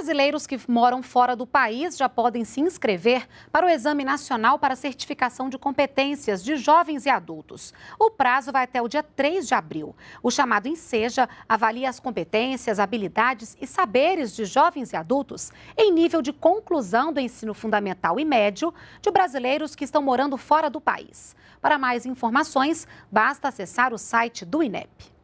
Brasileiros que moram fora do país já podem se inscrever para o Exame Nacional para Certificação de Competências de Jovens e Adultos. O prazo vai até o dia 3 de abril. O chamado Enseja avalia as competências, habilidades e saberes de jovens e adultos em nível de conclusão do ensino fundamental e médio de brasileiros que estão morando fora do país. Para mais informações, basta acessar o site do INEP.